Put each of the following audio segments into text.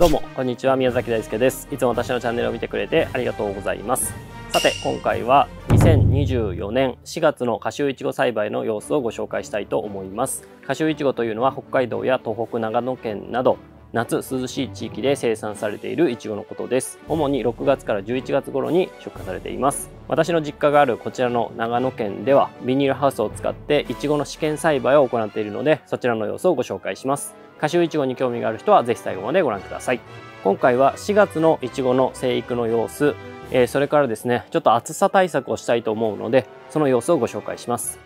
どうも、こんにちは。宮崎大輔です。いつも私のチャンネルを見てくれてありがとうございます。さて、今回は2024年4月のカシュ h いちご栽培の様子をご紹介したいと思います。カシュ h いちごというのは北海道や東北、長野県など夏涼しい地域で生産されているイチゴのことです主に6月から11月頃に出荷されています私の実家があるこちらの長野県ではビニールハウスを使ってイチゴの試験栽培を行っているのでそちらの様子をご紹介しますカシオイチゴに興味がある人はぜひ最後までご覧ください。今回は4月のイチゴの生育の様子、えー、それからですね、ちょっと暑さ対策をしたいと思うので、その様子をご紹介します。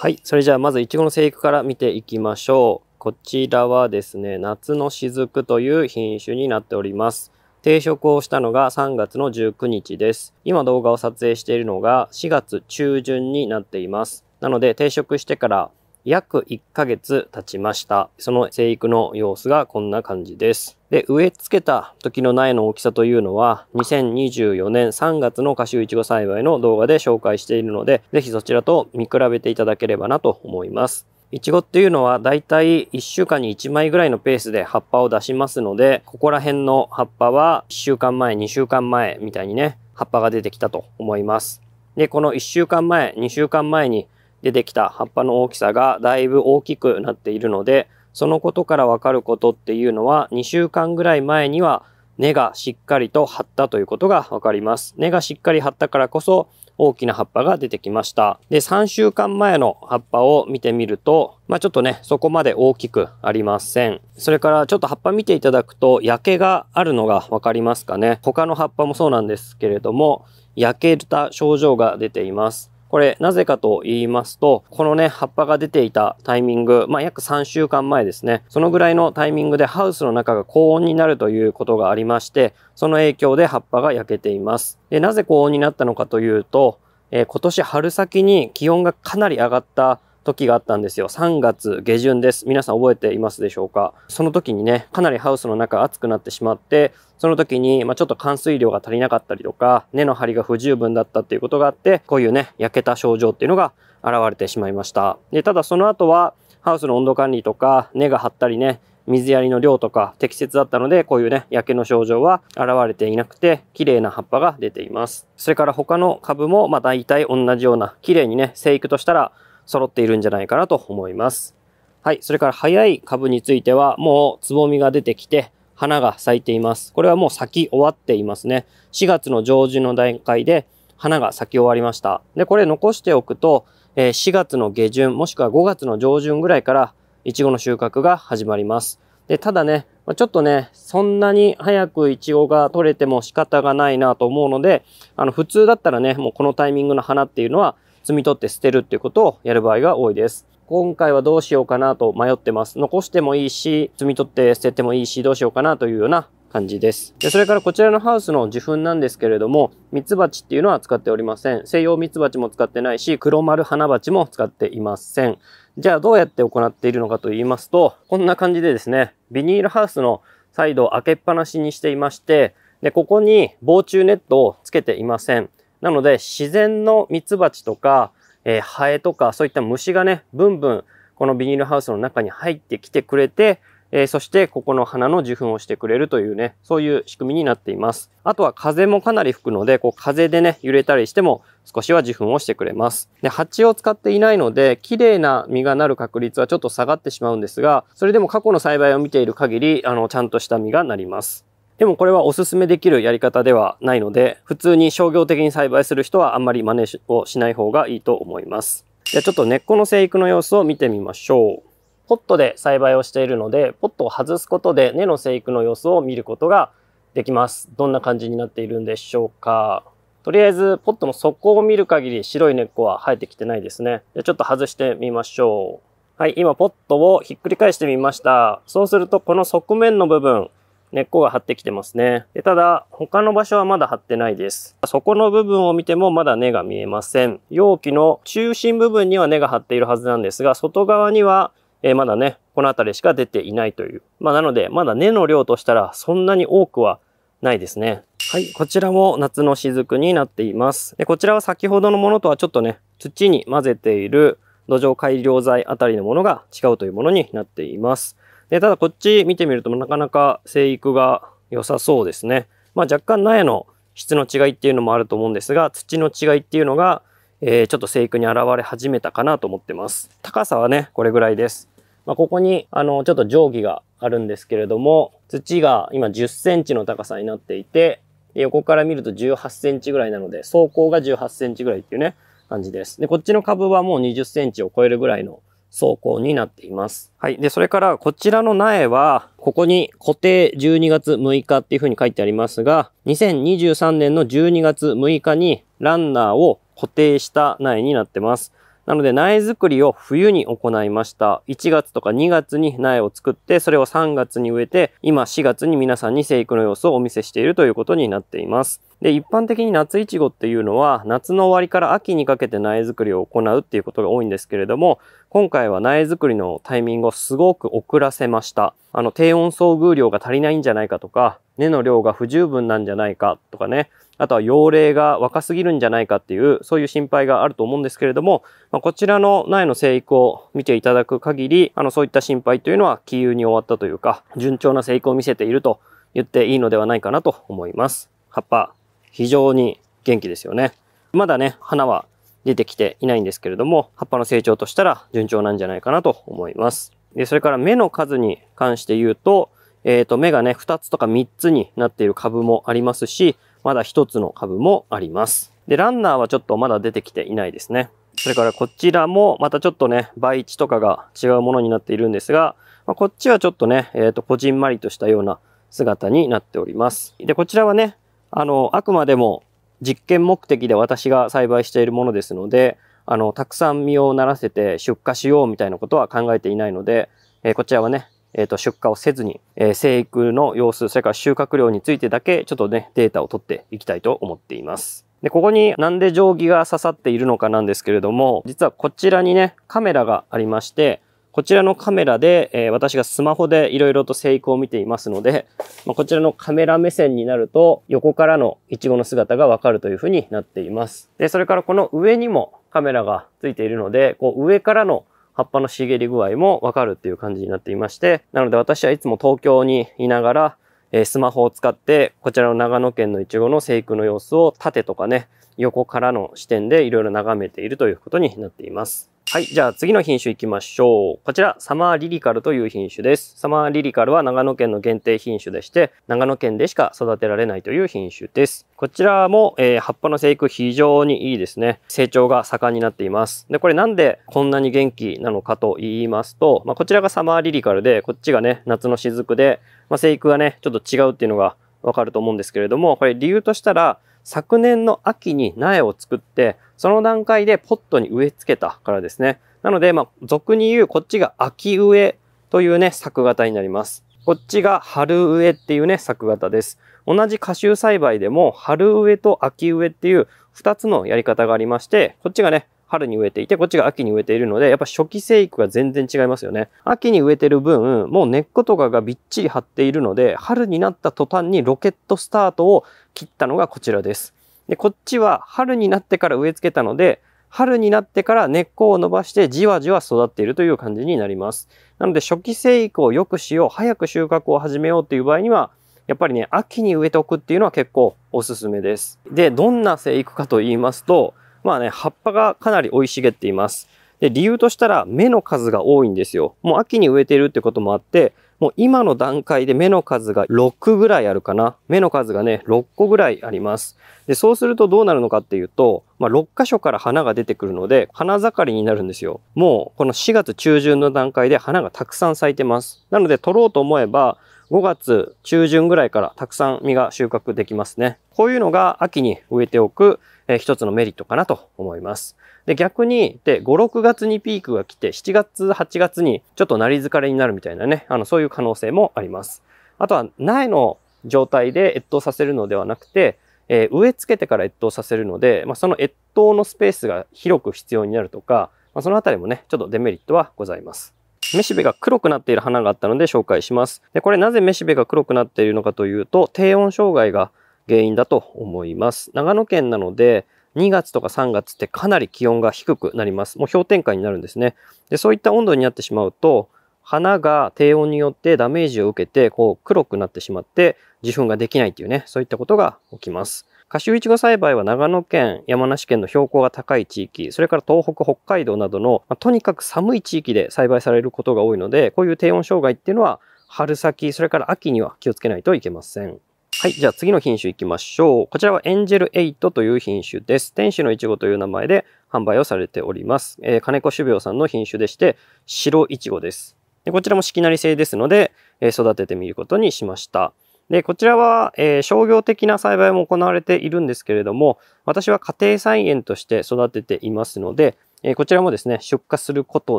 はい、それじゃあまずイチゴの生育から見ていきましょう。こちらはですね、夏の雫という品種になっております。定食をしたのが3月の19日です。今動画を撮影しているのが4月中旬になっています。なので定食してから約1ヶ月経ちました。その生育の様子がこんな感じです。で、植え付けた時の苗の大きさというのは、2024年3月のカシュウイチいちご栽培の動画で紹介しているので、ぜひそちらと見比べていただければなと思います。いちごっていうのはだいたい1週間に1枚ぐらいのペースで葉っぱを出しますので、ここら辺の葉っぱは1週間前、2週間前みたいにね、葉っぱが出てきたと思います。で、この1週間前、2週間前に出てきた葉っぱの大きさがだいぶ大きくなっているので、そのことからわかることっていうのは2週間ぐらい前には根がしっかりと張ったということがわかります。根がしっかり張ったからこそ大きな葉っぱが出てきました。で、3週間前の葉っぱを見てみると、まあちょっとね、そこまで大きくありません。それからちょっと葉っぱ見ていただくと、焼けがあるのがわかりますかね。他の葉っぱもそうなんですけれども、焼けた症状が出ています。これ、なぜかと言いますと、このね、葉っぱが出ていたタイミング、まあ、約3週間前ですね、そのぐらいのタイミングでハウスの中が高温になるということがありまして、その影響で葉っぱが焼けています。で、なぜ高温になったのかというと、えー、今年春先に気温がかなり上がった時があったんですよ。3月下旬です。皆さん覚えていますでしょうかその時にね、かなりハウスの中暑くなってしまって、その時に、まあ、ちょっと冠水量が足りなかったりとか、根の張りが不十分だったっていうことがあって、こういうね、焼けた症状っていうのが現れてしまいました。で、ただその後は、ハウスの温度管理とか、根が張ったりね、水やりの量とか適切だったので、こういうね、焼けの症状は現れていなくて、綺麗な葉っぱが出ています。それから他の株も、まあ大体同じような、綺麗にね、生育としたら、揃っているんじゃないかなと思います。はい。それから早い株については、もうつぼみが出てきて、花が咲いています。これはもう咲き終わっていますね。4月の上旬の段階で花が咲き終わりました。で、これ残しておくと、え4月の下旬、もしくは5月の上旬ぐらいから、いちごの収穫が始まります。で、ただね、ちょっとね、そんなに早くイチゴが取れても仕方がないなと思うので、あの、普通だったらね、もうこのタイミングの花っていうのは、摘み取って捨てるっていうことをやる場合が多いです。今回はどうしようかなと迷ってます。残してもいいし、摘み取って捨ててもいいし、どうしようかなというような感じです。でそれからこちらのハウスの受粉なんですけれども、ミツバチっていうのは使っておりません。西洋ミツバチも使ってないし、黒丸花鉢も使っていません。じゃあどうやって行っているのかと言いますと、こんな感じでですね、ビニールハウスのサイドを開けっぱなしにしていまして、で、ここに防虫ネットをつけていません。なので、自然のミツバチとか、えー、ハエとか、そういった虫がね、ブンブン、このビニールハウスの中に入ってきてくれて、えー、そしてここの花の受粉をしてくれるというね、そういう仕組みになっています。あとは風もかなり吹くので、こう風でね、揺れたりしても少しは受粉をしてくれます。で、蜂を使っていないので、綺麗な実がなる確率はちょっと下がってしまうんですが、それでも過去の栽培を見ている限り、あの、ちゃんとした実がなります。でもこれはおすすめできるやり方ではないので、普通に商業的に栽培する人はあんまり真似をしない方がいいと思います。じゃあちょっと根っこの生育の様子を見てみましょう。ポットで栽培をしているので、ポットを外すことで根の生育の様子を見ることができます。どんな感じになっているんでしょうか。とりあえず、ポットの底を見る限り白い根っこは生えてきてないですね。じゃちょっと外してみましょう。はい、今ポットをひっくり返してみました。そうすると、この側面の部分、根っこが張ってきてますね。でただ、他の場所はまだ張ってないです。底の部分を見てもまだ根が見えません。容器の中心部分には根が張っているはずなんですが、外側には、えー、まだね、この辺りしか出ていないという。まあ、なので、まだ根の量としたらそんなに多くはないですね。はい、こちらも夏の雫になっています。でこちらは先ほどのものとはちょっとね、土に混ぜている土壌改良剤あたりのものが違うというものになっています。で、ただこっち見てみるとなかなか生育が良さそうですね。まあ若干苗の質の違いっていうのもあると思うんですが、土の違いっていうのが、えー、ちょっと生育に現れ始めたかなと思ってます。高さはね、これぐらいです。まあ、ここに、あの、ちょっと定規があるんですけれども、土が今10センチの高さになっていて、横から見ると18センチぐらいなので、走行が18センチぐらいっていうね、感じです。で、こっちの株はもう20センチを超えるぐらいの走行になっています。はい。で、それからこちらの苗は、ここに固定12月6日っていうふうに書いてありますが、2023年の12月6日にランナーを固定した苗になってます。なので苗作りを冬に行いました。1月とか2月に苗を作って、それを3月に植えて、今4月に皆さんに生育の様子をお見せしているということになっています。で、一般的に夏いちごっていうのは、夏の終わりから秋にかけて苗作りを行うっていうことが多いんですけれども、今回は苗作りのタイミングをすごく遅らせました。あの、低温遭遇量が足りないんじゃないかとか、根の量が不十分なんじゃないかとかね、あとは幼霊が若すぎるんじゃないかっていう、そういう心配があると思うんですけれども、まあ、こちらの苗の生育を見ていただく限り、あの、そういった心配というのは杞憂に終わったというか、順調な生育を見せていると言っていいのではないかなと思います。葉っぱ、非常に元気ですよね。まだね、花は出てきていないんですけれども、葉っぱの成長としたら順調なんじゃないかなと思います。で、それから芽の数に関して言うと、えっ、ー、と、芽がね、2つとか3つになっている株もありますし、まだ1つの株もあります。で、ランナーはちょっとまだ出てきていないですね。それからこちらも、またちょっとね、倍値とかが違うものになっているんですが、まあ、こっちはちょっとね、えっ、ー、と、こじんまりとしたような姿になっております。で、こちらはね、あの、あくまでも実験目的で私が栽培しているものですので、あの、たくさん実をならせて出荷しようみたいなことは考えていないので、えー、こちらはね、えっ、ー、と、出荷をせずに、えー、生育の様子、それから収穫量についてだけ、ちょっとね、データを取っていきたいと思っています。で、ここになんで定規が刺さっているのかなんですけれども、実はこちらにね、カメラがありまして、こちらのカメラで、えー、私がスマホでいろいろと生育を見ていますので、まあ、こちらのカメラ目線になると横からのイチゴの姿がわかるというふうになっています。で、それからこの上にもカメラがついているので、こう上からの葉っぱの茂り具合もわかるっていう感じになっていまして、なので私はいつも東京にいながら、えー、スマホを使ってこちらの長野県のイチゴの生育の様子を縦とかね、横からの視点でいろいろ眺めているということになっています。はい。じゃあ次の品種いきましょう。こちら、サマーリリカルという品種です。サマーリリカルは長野県の限定品種でして、長野県でしか育てられないという品種です。こちらも、えー、葉っぱの生育非常にいいですね。成長が盛んになっています。で、これなんでこんなに元気なのかと言いますと、まあ、こちらがサマーリリカルで、こっちがね、夏の雫で、まあ、生育がね、ちょっと違うっていうのがわかると思うんですけれども、これ理由としたら、昨年の秋に苗を作って、その段階でポットに植え付けたからですね。なので、まあ、俗に言うこっちが秋植えというね、作型になります。こっちが春植えっていうね、作型です。同じ夏秋栽培でも春植えと秋植えっていう2つのやり方がありまして、こっちがね、春に植えていて、こっちが秋に植えているので、やっぱ初期生育が全然違いますよね。秋に植えてる分、もう根っことかがびっちり張っているので、春になった途端にロケットスタートを切ったのがこちらです。で、こっちは春になってから植え付けたので、春になってから根っこを伸ばしてじわじわ育っているという感じになります。なので初期生育を良くしよう、早く収穫を始めようという場合には、やっぱりね、秋に植えておくっていうのは結構おすすめです。で、どんな生育かと言いますと、まあね、葉っぱがかなり生い茂っています。で、理由としたら芽の数が多いんですよ。もう秋に植えてるってこともあって、もう今の段階で芽の数が6ぐらいあるかな。芽の数がね、6個ぐらいあります。で、そうするとどうなるのかっていうと、まあ、6箇所から花が出てくるので、花盛りになるんですよ。もう、この4月中旬の段階で花がたくさん咲いてます。なので、取ろうと思えば、5月中旬ぐらいからたくさん実が収穫できますね。こういうのが秋に植えておくえー、一つのメリットかなと思います。で、逆に、で、5、6月にピークが来て、7月、8月にちょっとなり疲れになるみたいなね、あの、そういう可能性もあります。あとは、苗の状態で越冬させるのではなくて、えー、植え付けてから越冬させるので、まあ、その越冬のスペースが広く必要になるとか、まあ、そのあたりもね、ちょっとデメリットはございます。めしべが黒くなっている花があったので紹介します。で、これなぜめしべが黒くなっているのかというと、低温障害が原因だと思います。長野県なので、2月とか3月ってかなり気温が低くなります。もう氷点下になるんですね。で、そういった温度になってしまうと、花が低温によってダメージを受けて、こう黒くなってしまって、受粉ができないっていうね、そういったことが起きます。夏秋いちご栽培は長野県、山梨県の標高が高い地域、それから東北、北海道などの、まあ、とにかく寒い地域で栽培されることが多いので、こういう低温障害っていうのは、春先、それから秋には気をつけないといけません。はい。じゃあ次の品種いきましょう。こちらはエンジェル8という品種です。天使のいちごという名前で販売をされております。えー、金子種苗さんの品種でして、白いちごです。でこちらも四季なり製ですので、えー、育ててみることにしました。で、こちらは、えー、商業的な栽培も行われているんですけれども、私は家庭菜園として育てていますので、えー、こちらもですね、出荷すること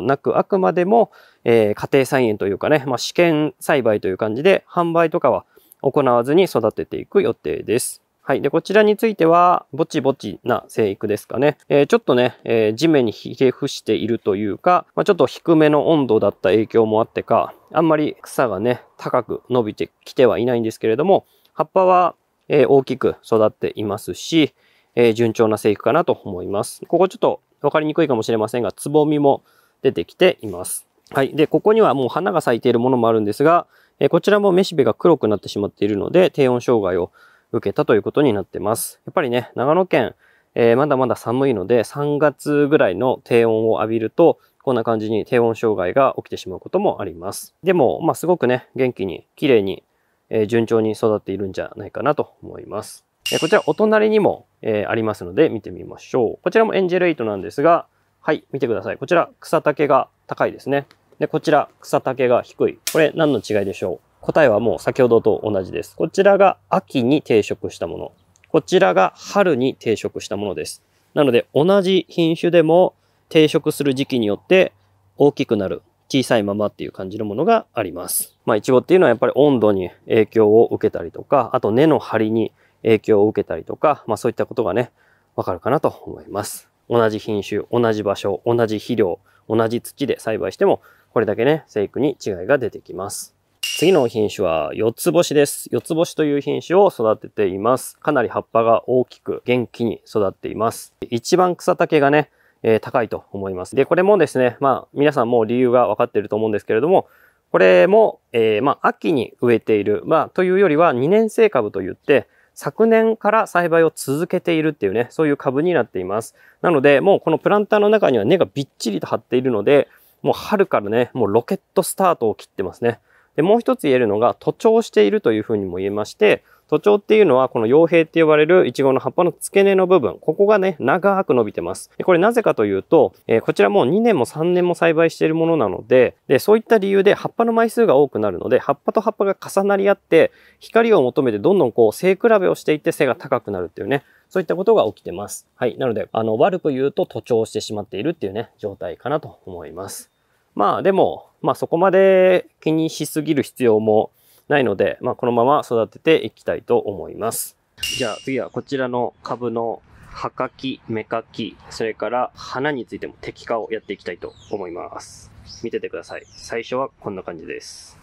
なく、あくまでも、えー、家庭菜園というかね、まあ、試験栽培という感じで、販売とかは行わずに育てていく予定です。はい。で、こちらについては、ぼちぼちな生育ですかね。えー、ちょっとね、えー、地面にひれ伏しているというか、まあ、ちょっと低めの温度だった影響もあってか、あんまり草がね、高く伸びてきてはいないんですけれども、葉っぱは、えー、大きく育っていますし、え順調な生育かなと思います。ここちょっと分かりにくいかもしれませんが、つぼみも出てきています。はい。で、ここにはもう花が咲いているものもあるんですが、えこちらもめしべが黒くなってしまっているので、低温障害を受けたということになってます。やっぱりね、長野県、えー、まだまだ寒いので、3月ぐらいの低温を浴びると、こんな感じに低温障害が起きてしまうこともあります。でも、まあ、すごくね、元気に、綺麗に、えー、順調に育っているんじゃないかなと思います。えー、こちら、お隣にも、えありますので、見てみましょう。こちらもエンジェルエイトなんですが、はい、見てください。こちら、草丈が高いですね。で、こちら、草丈が低い。これ何の違いでしょう答えはもう先ほどと同じです。こちらが秋に定食したもの。こちらが春に定食したものです。なので、同じ品種でも定食する時期によって大きくなる、小さいままっていう感じのものがあります。まあ、イチゴっていうのはやっぱり温度に影響を受けたりとか、あと根の張りに影響を受けたりとか、まあそういったことがね、わかるかなと思います。同じ品種、同じ場所、同じ肥料、同じ土で栽培してもこれだけね、生育に違いが出てきます。次の品種は四つ星です。四つ星という品種を育てています。かなり葉っぱが大きく元気に育っています。一番草丈がね、えー、高いと思います。で、これもですね、まあ皆さんもう理由がわかっていると思うんですけれども、これも、えー、まあ秋に植えている、まあというよりは2年生株といって、昨年から栽培を続けているっていうね、そういう株になっています。なので、もうこのプランターの中には根がびっちりと張っているので、もう春からね、もうロケットスタートを切ってますね。で、もう一つ言えるのが、徒長しているというふうにも言えまして、徒長っていうのは、この傭兵って呼ばれるイチゴの葉っぱの付け根の部分、ここがね、長く伸びてます。でこれなぜかというと、えー、こちらもう2年も3年も栽培しているものなのでで、そういった理由で葉っぱの枚数が多くなるので、葉っぱと葉っぱが重なり合って、光を求めてどんどんこう、背比べをしていって背が高くなるっていうね、そういったことが起きてます。はい。なので、あの、悪く言うと徒長してしまっているっていうね、状態かなと思います。まあ、でも、まあそこまで気にしすぎる必要もないので、まあこのまま育てていきたいと思います。じゃあ次はこちらの株の葉かき、芽かき、それから花についても適化をやっていきたいと思います。見ててください。最初はこんな感じです。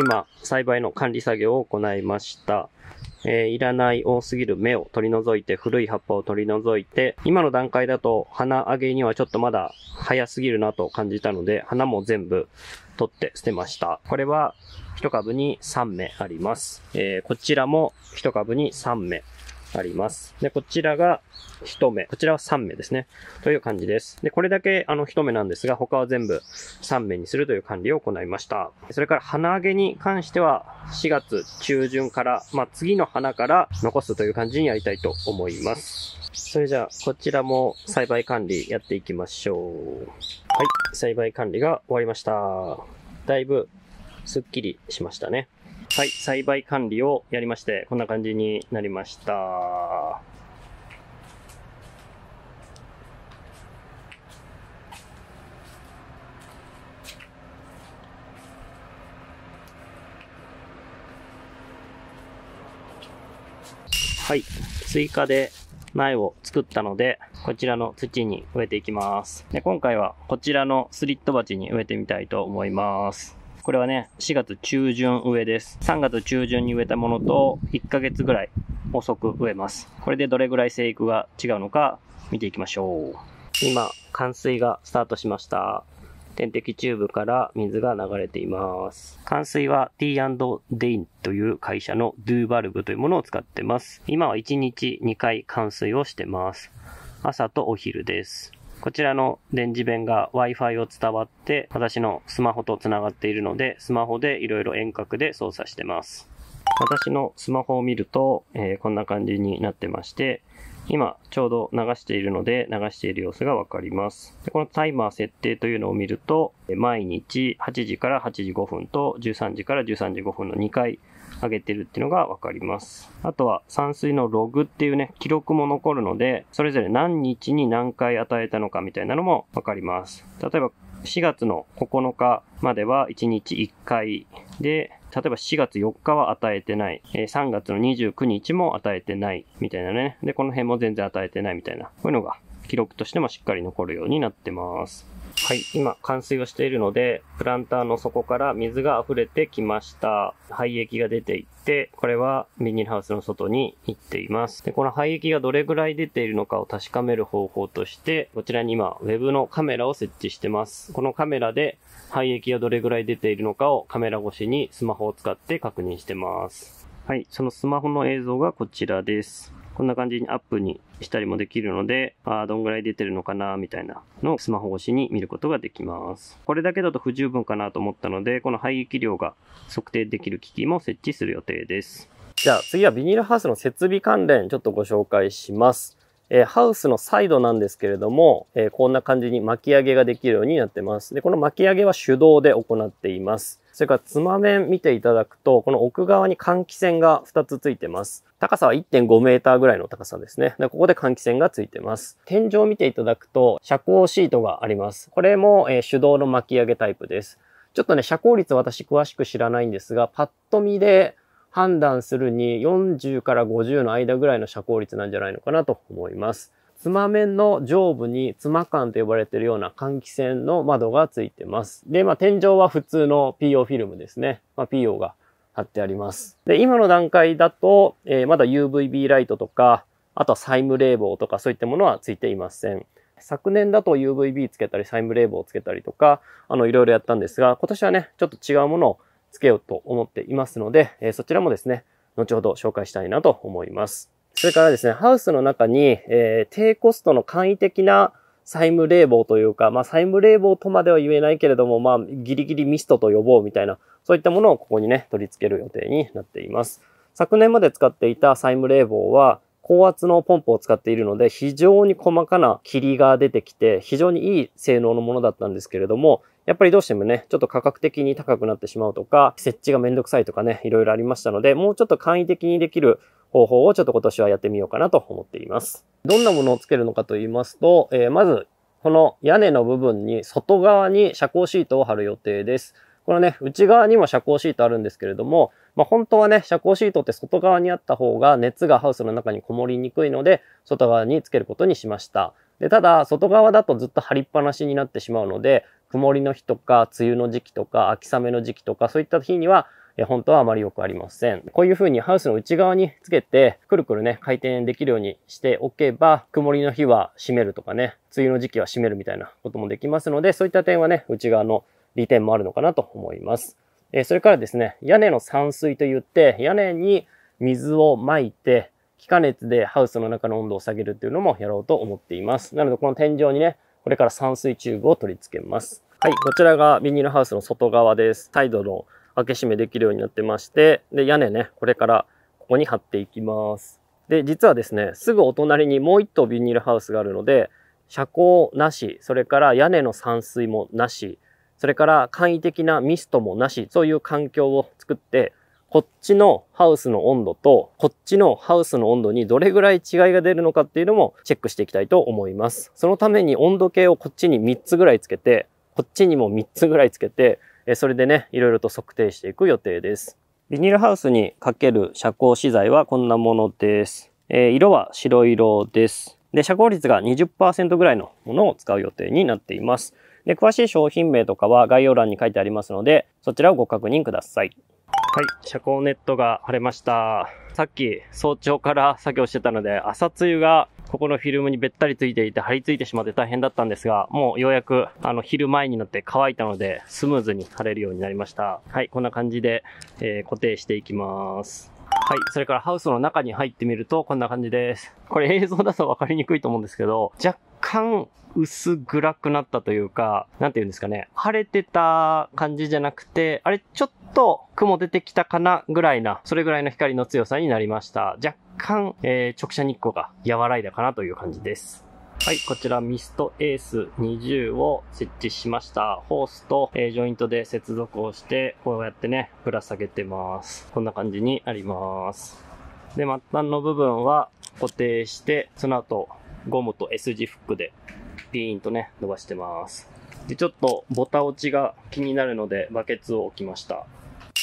今、栽培の管理作業を行いました。えー、いらない多すぎる芽を取り除いて、古い葉っぱを取り除いて、今の段階だと花揚げにはちょっとまだ早すぎるなと感じたので、花も全部取って捨てました。これは1株に3芽あります。えー、こちらも1株に3芽。あります。で、こちらが1目、こちらは3目ですね。という感じです。で、これだけあの1目なんですが、他は全部3目にするという管理を行いました。それから花揚げに関しては、4月中旬から、まあ、次の花から残すという感じにやりたいと思います。それじゃあ、こちらも栽培管理やっていきましょう。はい、栽培管理が終わりました。だいぶすっきりしましたね。はい、栽培管理をやりまして、こんな感じになりました。はい、追加で苗を作ったので、こちらの土に植えていきます。で今回はこちらのスリット鉢に植えてみたいと思います。これはね、4月中旬植えです。3月中旬に植えたものと1ヶ月ぐらい遅く植えます。これでどれぐらい生育が違うのか見ていきましょう。今、冠水がスタートしました。点滴チューブから水が流れています。冠水は T&Dain という会社のドゥーバルブというものを使ってます。今は1日2回冠水をしてます。朝とお昼です。こちらの電磁弁が Wi-Fi を伝わって私のスマホと繋がっているので、スマホでいろいろ遠隔で操作してます。私のスマホを見ると、えー、こんな感じになってまして、今ちょうど流しているので流している様子がわかります。このタイマー設定というのを見ると、毎日8時から8時5分と13時から13時5分の2回上げてるっていうのがわかります。あとは散水のログっていうね、記録も残るので、それぞれ何日に何回与えたのかみたいなのもわかります。例えば4月の9日までは1日1回で、例えば4月4日は与えてない、え3月の29日も与えてないみたいなね。で、この辺も全然与えてないみたいな、こういうのが記録としてもしっかり残るようになってます。はい、今、冠水をしているので、プランターの底から水が溢れてきました。廃液が出ていって、これはビニールハウスの外に行っています。で、この廃液がどれぐらい出ているのかを確かめる方法として、こちらに今、web のカメラを設置してます。このカメラで廃液がどれぐらい出ているのかをカメラ越しにスマホを使って確認してます。はい、そのスマホの映像がこちらです。こんな感じにアップにしたりもできるので、ああ、どんぐらい出てるのかな、みたいなのをスマホ越しに見ることができます。これだけだと不十分かなと思ったので、この排気量が測定できる機器も設置する予定です。じゃあ次はビニールハウスの設備関連ちょっとご紹介します。えー、ハウスのサイドなんですけれども、えー、こんな感じに巻き上げができるようになってます。で、この巻き上げは手動で行っています。それからつまめ見ていただくと、この奥側に換気扇が2つついてます。高さは1.5メーターぐらいの高さですね。でここで換気扇がついてます。天井を見ていただくと、遮光シートがあります。これも、えー、手動の巻き上げタイプです。ちょっとね、遮光率私詳しく知らないんですが、パッと見で判断するに40から50の間ぐらいの遮光率なんじゃないのかなと思います。つま面の上部につま管と呼ばれているような換気扇の窓がついてます。で、まあ、天井は普通の PO フィルムですね。まあ、PO が貼ってあります。で、今の段階だと、えー、まだ UVB ライトとか、あとは債務冷房とかそういったものはついていません。昨年だと UVB つけたり、債務冷房つけたりとか、あの、いろいろやったんですが、今年はね、ちょっと違うものをつけようと思っていますので、えー、そちらもですね、後ほど紹介したいなと思います。それからですね、ハウスの中に、えー、低コストの簡易的な債務冷房というか、まあ、債務冷房とまでは言えないけれども、まあ、ギリギリミストと呼ぼうみたいな、そういったものをここにね、取り付ける予定になっています。昨年まで使っていた債務冷房は、高圧のポンプを使っているので、非常に細かな霧が出てきて、非常にいい性能のものだったんですけれども、やっぱりどうしてもね、ちょっと価格的に高くなってしまうとか、設置がめんどくさいとかね、いろいろありましたので、もうちょっと簡易的にできる方法をちょっと今年はやってみようかなと思っています。どんなものをつけるのかと言いますと、えー、まず、この屋根の部分に外側に遮光シートを貼る予定です。このね、内側にも遮光シートあるんですけれども、まあ、本当はね、遮光シートって外側にあった方が熱がハウスの中にこもりにくいので、外側につけることにしました。で、ただ、外側だとずっと張りっぱなしになってしまうので、曇りの日とか、梅雨の時期とか、秋雨の時期とか、そういった日には、え本当はあまり良くありません。こういう風にハウスの内側につけて、くるくるね、回転できるようにしておけば、曇りの日は閉めるとかね、梅雨の時期は閉めるみたいなこともできますので、そういった点はね、内側の利点もあるのかなと思います。えそれからですね、屋根の散水といって、屋根に水をまいて、気化熱でハウスの中の温度を下げるっていうのもやろうと思っています。なのでこの天井にね、これから散水チューブを取り付けます。はい、こちらがビニールハウスの外側です。サイドの開け閉めできるようになってまして、で、屋根ね、これからここに貼っていきます。で、実はですね、すぐお隣にもう1棟ビニールハウスがあるので、車高なし、それから屋根の散水もなし、それから簡易的なミストもなし、そういう環境を作って、こっちのハウスの温度とこっちのハウスの温度にどれぐらい違いが出るのかっていうのもチェックしていきたいと思います。そのために温度計をこっちに3つぐらいつけて、こっちにも3つぐらいつけて、それでね、いろいろと測定していく予定です。ビニールハウスにかける遮光資材はこんなものです。えー、色は白色です。で、遮光率が20%ぐらいのものを使う予定になっています。で、詳しい商品名とかは概要欄に書いてありますので、そちらをご確認ください。はい、遮光ネットが晴れました。さっき早朝から作業してたので、朝露がここのフィルムにべったりついていて張り付いてしまって大変だったんですが、もうようやくあの昼前になって乾いたのでスムーズに貼れるようになりました。はい、こんな感じで、えー、固定していきます。はい。それからハウスの中に入ってみると、こんな感じです。これ映像だと分かりにくいと思うんですけど、若干薄暗くなったというか、なんて言うんですかね。晴れてた感じじゃなくて、あれ、ちょっと雲出てきたかなぐらいな、それぐらいの光の強さになりました。若干、えー、直射日光が和らいだかなという感じです。はい、こちらミストエース20を設置しました。ホースと、えー、ジョイントで接続をして、こうやってね、ぶら下げてます。こんな感じになります。で、末端の部分は固定して、その後、ゴムと S 字フックでピーンとね、伸ばしてます。で、ちょっとボタ落ちが気になるのでバケツを置きました。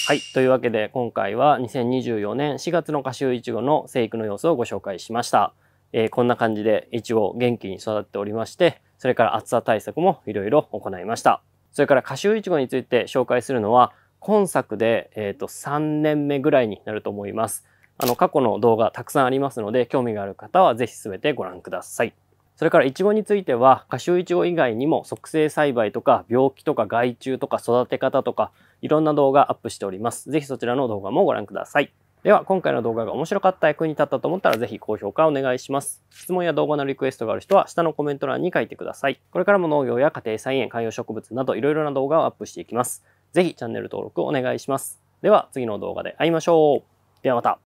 はい。というわけで、今回は2024年4月のカシューイチゴの生育の様子をご紹介しました。えー、こんな感じでチゴを元気に育っておりまして、それから暑さ対策もいろいろ行いました。それからカシューイチゴについて紹介するのは、今作で、えーと3年目ぐらいになると思います。あの、過去の動画たくさんありますので、興味がある方はぜひ全てご覧ください。それからイチゴについては、カシューイチゴ以外にも促成栽培とか病気とか害虫とか育て方とかいろんな動画アップしております。ぜひそちらの動画もご覧ください。では、今回の動画が面白かった役に立ったと思ったらぜひ高評価お願いします。質問や動画のリクエストがある人は下のコメント欄に書いてください。これからも農業や家庭菜園、観葉植物などいろいろな動画をアップしていきます。ぜひチャンネル登録お願いします。では、次の動画で会いましょう。ではまた。